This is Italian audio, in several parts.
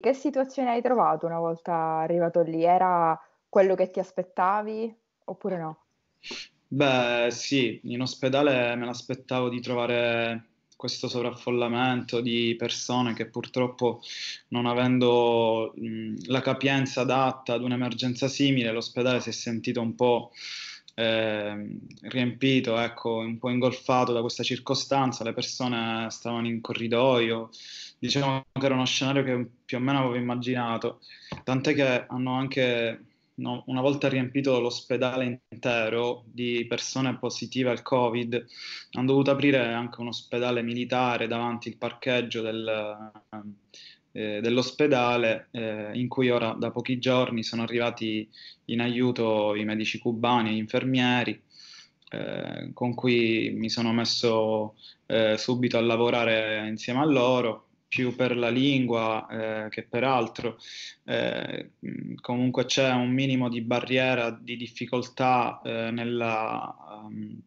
Che situazione hai trovato una volta arrivato lì? Era quello che ti aspettavi oppure no? Beh, sì, in ospedale me l'aspettavo di trovare questo sovraffollamento di persone che purtroppo non avendo mh, la capienza adatta ad un'emergenza simile, l'ospedale si è sentito un po' eh, riempito, ecco, un po' ingolfato da questa circostanza, le persone stavano in corridoio, diciamo che era uno scenario che più o meno avevo immaginato, tant'è che hanno anche no, una volta riempito l'ospedale intero di persone positive al Covid, hanno dovuto aprire anche un ospedale militare davanti al parcheggio del, eh, dell'ospedale eh, in cui ora da pochi giorni sono arrivati in aiuto i medici cubani e gli infermieri eh, con cui mi sono messo eh, subito a lavorare insieme a loro più per la lingua eh, che per altro eh, comunque c'è un minimo di barriera di difficoltà nella um,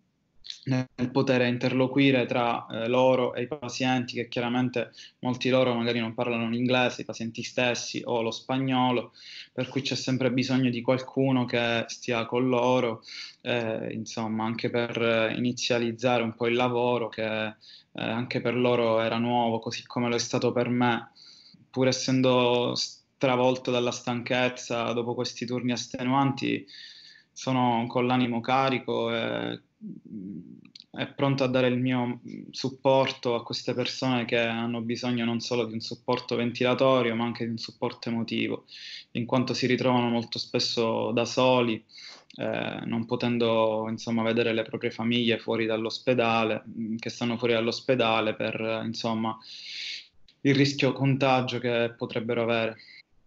nel poter interloquire tra eh, loro e i pazienti, che chiaramente molti loro magari non parlano l'inglese, i pazienti stessi o lo spagnolo, per cui c'è sempre bisogno di qualcuno che stia con loro, eh, insomma, anche per eh, inizializzare un po' il lavoro che eh, anche per loro era nuovo, così come lo è stato per me, pur essendo stravolto dalla stanchezza dopo questi turni estenuanti sono con l'animo carico e, e pronto a dare il mio supporto a queste persone che hanno bisogno non solo di un supporto ventilatorio ma anche di un supporto emotivo, in quanto si ritrovano molto spesso da soli. Eh, non potendo insomma, vedere le proprie famiglie fuori dall'ospedale, mm, che stanno fuori dall'ospedale per insomma, il rischio contagio che potrebbero avere.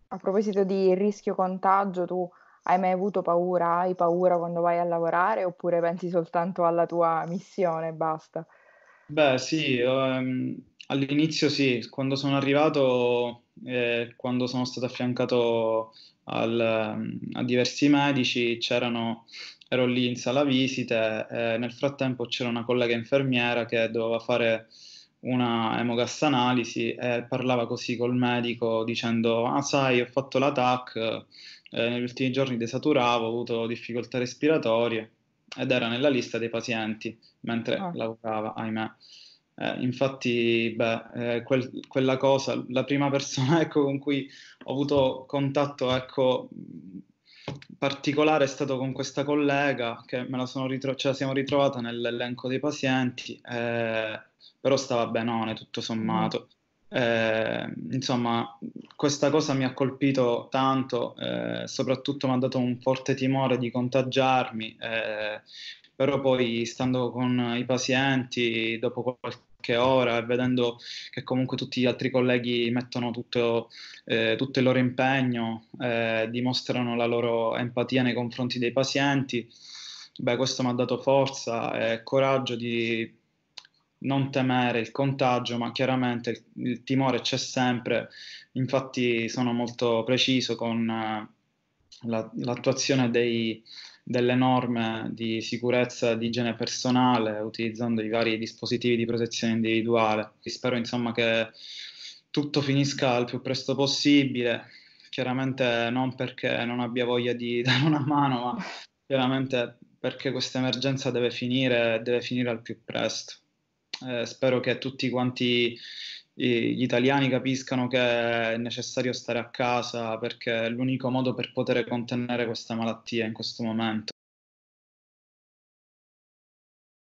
A proposito di rischio contagio, tu hai mai avuto paura? Hai paura quando vai a lavorare oppure pensi soltanto alla tua missione e basta? Beh, sì, um, all'inizio sì, quando sono arrivato, eh, quando sono stato affiancato al, ehm, a diversi medici, c'erano, ero lì in sala visite, eh, nel frattempo c'era una collega infermiera che doveva fare una emogassanalisi e parlava così col medico dicendo ah sai ho fatto l'attack eh, negli ultimi giorni desaturavo ho avuto difficoltà respiratorie ed era nella lista dei pazienti mentre ah. lavorava ahimè eh, infatti beh, eh, quel, quella cosa la prima persona ecco, con cui ho avuto contatto ecco, particolare è stato con questa collega che me la sono ritro- ce la siamo ritrovata nell'elenco dei pazienti, eh, però stava benone tutto sommato. Mm. Eh, insomma, questa cosa mi ha colpito tanto, eh, soprattutto mi ha dato un forte timore di contagiarmi, eh, però poi stando con i pazienti, dopo qualche che ora e vedendo che comunque tutti gli altri colleghi mettono tutto, eh, tutto il loro impegno, eh, dimostrano la loro empatia nei confronti dei pazienti, beh, questo mi ha dato forza e coraggio di non temere il contagio, ma chiaramente il, il timore c'è sempre, infatti sono molto preciso con... Eh, la, l'attuazione dei, delle norme di sicurezza e di igiene personale utilizzando i vari dispositivi di protezione individuale. Spero insomma che tutto finisca il più presto possibile, chiaramente non perché non abbia voglia di dare una mano, ma chiaramente perché questa emergenza deve finire, deve finire al più presto. Eh, spero che tutti quanti gli italiani capiscano che è necessario stare a casa perché è l'unico modo per poter contenere questa malattia in questo momento.